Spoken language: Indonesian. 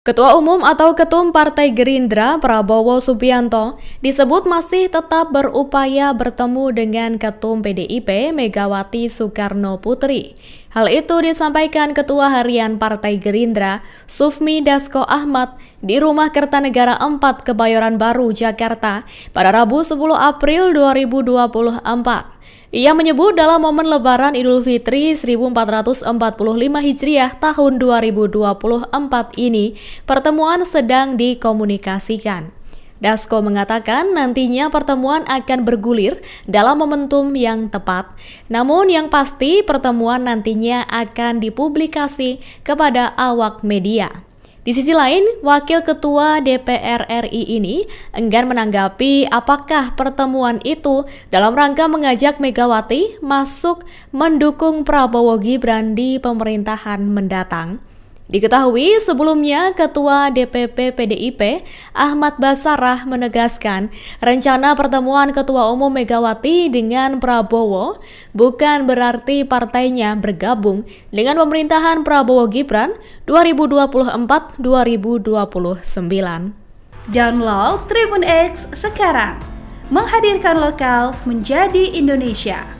Ketua Umum atau Ketum Partai Gerindra Prabowo Subianto disebut masih tetap berupaya bertemu dengan Ketum PDIP Megawati Soekarno Putri. Hal itu disampaikan Ketua Harian Partai Gerindra Sufmi Dasko Ahmad di Rumah Kertanegara 4 Kebayoran Baru, Jakarta pada Rabu 10 April 2024. Ia menyebut dalam momen Lebaran Idul Fitri 1445 Hijriah tahun 2024 ini, pertemuan sedang dikomunikasikan. Dasko mengatakan nantinya pertemuan akan bergulir dalam momentum yang tepat. Namun yang pasti pertemuan nantinya akan dipublikasi kepada awak media. Di sisi lain, Wakil Ketua DPR RI ini enggan menanggapi apakah pertemuan itu dalam rangka mengajak Megawati masuk mendukung Prabowo Gibran di pemerintahan mendatang. Diketahui sebelumnya Ketua DPP PDIP Ahmad Basarah menegaskan rencana pertemuan Ketua Umum Megawati dengan Prabowo bukan berarti partainya bergabung dengan pemerintahan Prabowo Gibran 2024-2029. Download Tribun X sekarang, menghadirkan lokal menjadi Indonesia.